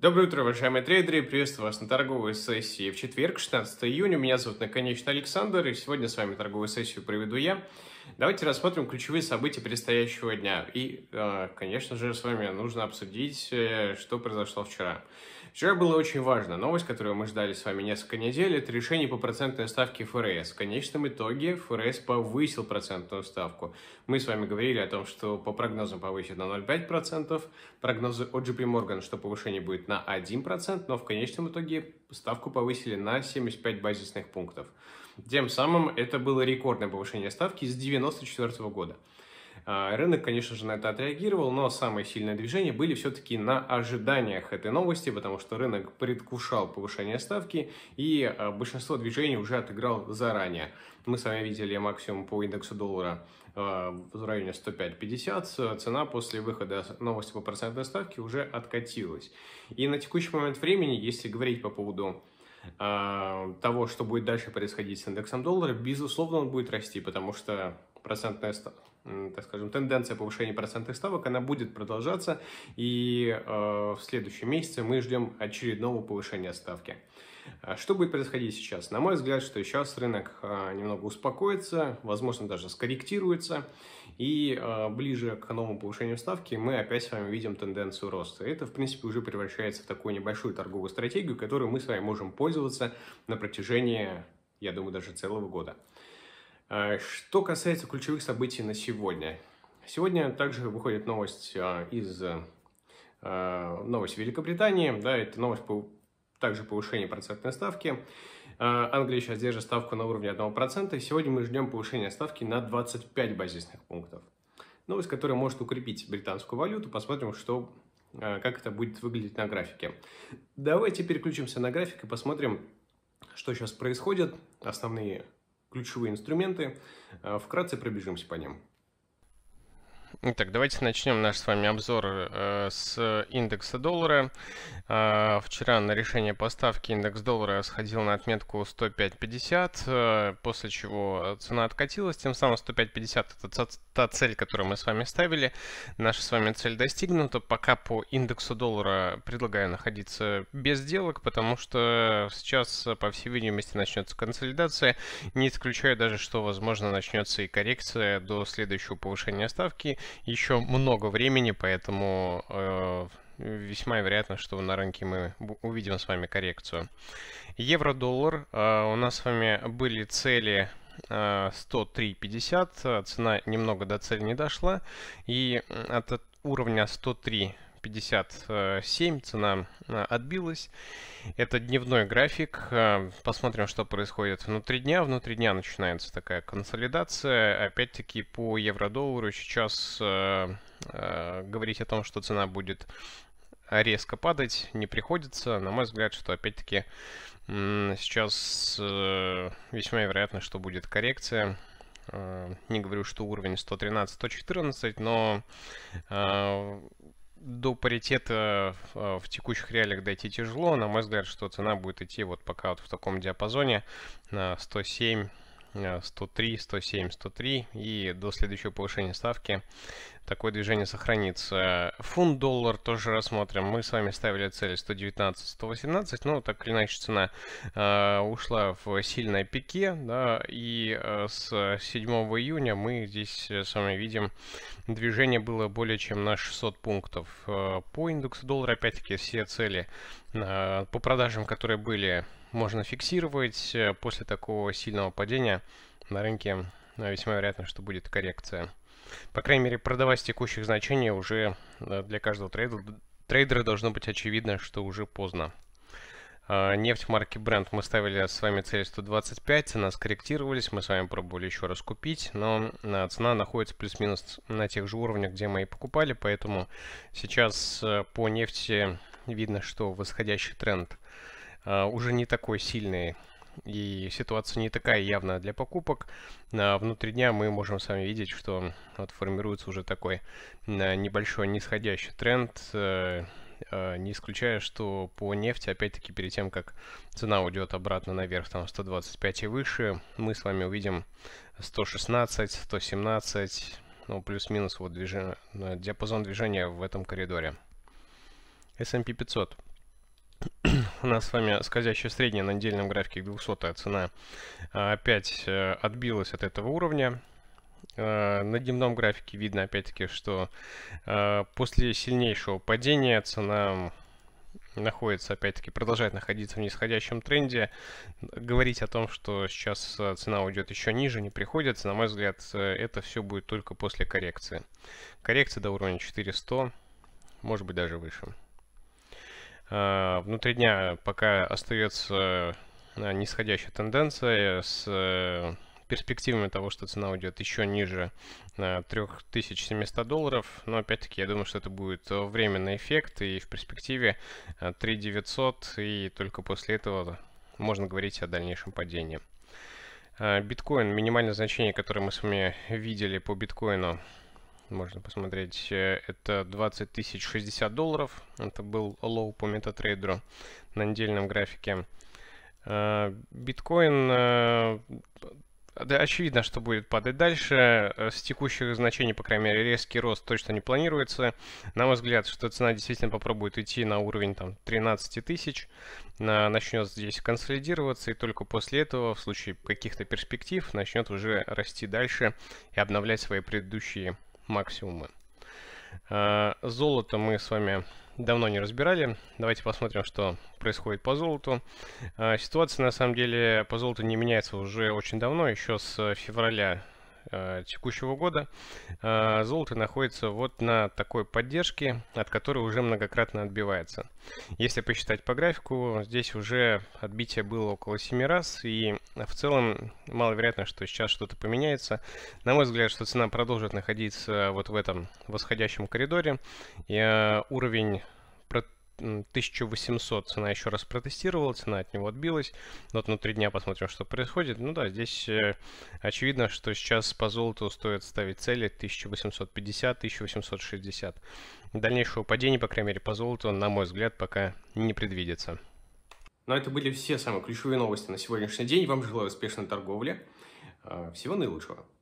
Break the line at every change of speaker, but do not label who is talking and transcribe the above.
Доброе утро, уважаемые трейдеры! Приветствую вас на торговой сессии в четверг, 16 июня. Меня зовут наконец Александр, и сегодня с вами торговую сессию проведу я. Давайте рассмотрим ключевые события предстоящего дня. И, э, конечно же, с вами нужно обсудить, э, что произошло вчера. Вчера было очень важно. Новость, которую мы ждали с вами несколько недель, это решение по процентной ставке ФРС. В конечном итоге ФРС повысил процентную ставку. Мы с вами говорили о том, что по прогнозам повысит на 0,5%, прогнозы от JP Morgan, что повышение будет на 1%, но в конечном итоге ставку повысили на 75 базисных пунктов. Тем самым это было рекордное повышение ставки с 1994 года. А, рынок, конечно же, на это отреагировал, но самые сильные движения были все-таки на ожиданиях этой новости, потому что рынок предвкушал повышение ставки, и а, большинство движений уже отыграл заранее. Мы с вами видели максимум по индексу доллара а, в районе 105.50, цена после выхода новости по процентной ставке уже откатилась. И на текущий момент времени, если говорить по поводу Э, того, что будет дальше происходить с индексом доллара, безусловно, он будет расти, потому что процентная так скажем, тенденция повышения процентных ставок, она будет продолжаться, и э, в следующем месяце мы ждем очередного повышения ставки. А что будет происходить сейчас? На мой взгляд, что сейчас рынок э, немного успокоится, возможно, даже скорректируется, и э, ближе к новому повышению ставки мы опять с вами видим тенденцию роста. Это, в принципе, уже превращается в такую небольшую торговую стратегию, которую мы с вами можем пользоваться на протяжении, я думаю, даже целого года. Э, что касается ключевых событий на сегодня. Сегодня также выходит новость э, из э, новость Великобритании. Да, это новость по также повышение процентной ставки. Англия сейчас держит ставку на уровне 1%. Сегодня мы ждем повышения ставки на 25 базисных пунктов. Новость, которая может укрепить британскую валюту. Посмотрим, что, как это будет выглядеть на графике. Давайте переключимся на график и посмотрим, что сейчас происходит. Основные ключевые инструменты. Э, вкратце пробежимся по ним. Итак, давайте начнем наш с вами обзор э, с индекса доллара. Э, вчера на решение поставки индекс доллара сходил на отметку 105.50, э, после чего цена откатилась. Тем самым 105.50 это та цель, которую мы с вами ставили. Наша с вами цель достигнута. Пока по индексу доллара предлагаю находиться без сделок, потому что сейчас, по всей видимости, начнется консолидация. Не исключаю даже, что, возможно, начнется и коррекция до следующего повышения ставки еще много времени, поэтому э, весьма вероятно, что на рынке мы увидим с вами коррекцию. Евро-доллар. Э, у нас с вами были цели 103.50, э, цена немного до цели не дошла, и от уровня 103 157 цена а, отбилась. Это дневной график. А, посмотрим, что происходит внутри дня. Внутри дня начинается такая консолидация. Опять-таки по евро-доллару сейчас а, говорить о том, что цена будет резко падать не приходится. На мой взгляд, что опять-таки сейчас весьма вероятно, что будет коррекция. Не говорю, что уровень 113-114, но до паритета э, в, текущих реалиях дойти тяжело. На мой взгляд, что цена будет идти вот пока вот в таком диапазоне 107 103, 107, 103 и до следующего повышения ставки такое движение сохранится. Фунт-доллар тоже рассмотрим. Мы с вами ставили цели 119-118, но ну, так или иначе цена э, ушла в сильное пике, да, и э, с 7 июня мы здесь э, с вами видим движение было более чем на 600 пунктов. Э, по индексу доллара, опять-таки, все цели э, по продажам, которые были, можно фиксировать. Э, после такого сильного падения на рынке весьма вероятно, что будет коррекция. По крайней мере, продавать с текущих значений, уже для каждого трейдера, трейдера должно быть очевидно, что уже поздно. А, нефть марки Brent мы ставили с вами цель 125, цена скорректировались, мы с вами пробовали еще раз купить, но а, цена находится плюс-минус на тех же уровнях, где мы и покупали, поэтому сейчас э, по нефти видно, что восходящий тренд а, уже не такой сильный, и ситуация не такая явная для покупок. А внутри дня мы можем сами видеть, что вот формируется уже такой а, небольшой нисходящий тренд, э, а, не исключая, что по нефти, опять-таки, перед тем, как цена уйдет обратно наверх, там 125 и выше, мы с вами увидим 116, 117, ну, плюс-минус вот движение, диапазон движения в этом коридоре. S&P 500 у нас с вами скользящая средняя на недельном графике 200 цена а, опять э, отбилась от этого уровня. Э, на дневном графике видно опять-таки, что э, после сильнейшего падения цена находится, опять-таки, продолжает находиться в нисходящем тренде. Говорить о том, что сейчас цена уйдет еще ниже, не приходится. На мой взгляд, это все будет только после коррекции. Коррекция до уровня 400, может быть, даже выше. А, внутри дня пока остается а, нисходящая тенденция с э, перспективами того, что цена уйдет еще ниже 3700 а, долларов. Но опять-таки я думаю, что это будет временный эффект и в перспективе 3900 и только после этого можно говорить о дальнейшем падении. Биткоин, минимальное значение, которое мы с вами видели по биткоину можно посмотреть, э, это 20 тысяч 60 долларов. Это был лоу по метатрейдеру на недельном графике. Э, биткоин э, очевидно, что будет падать дальше. С текущих значений, по крайней мере, резкий рост точно не планируется. На мой взгляд, что цена действительно попробует идти на уровень там, 13 тысяч, начнет здесь консолидироваться, и только после этого, в случае каких-то перспектив, начнет уже расти дальше и обновлять свои предыдущие максимумы. А, золото мы с вами давно не разбирали. Давайте посмотрим, что происходит по золоту. А, ситуация, на самом деле, по золоту не меняется уже очень давно, еще с э, февраля Э, текущего года э, золото находится вот на такой поддержке, от которой уже многократно отбивается. Если посчитать по графику, здесь уже отбитие было около 7 раз, и в целом маловероятно, что сейчас что-то поменяется. На мой взгляд, что цена продолжит находиться вот в этом восходящем коридоре, и э, уровень 1800 цена еще раз протестировала, цена от него отбилась. Вот на 3 дня посмотрим, что происходит. Ну да, здесь э, очевидно, что сейчас по золоту стоит ставить цели 1850-1860. Дальнейшего падения, по крайней мере, по золоту, на мой взгляд, пока не предвидится. Но ну, это были все самые ключевые новости на сегодняшний день. Вам желаю успешной торговли. Э, всего наилучшего.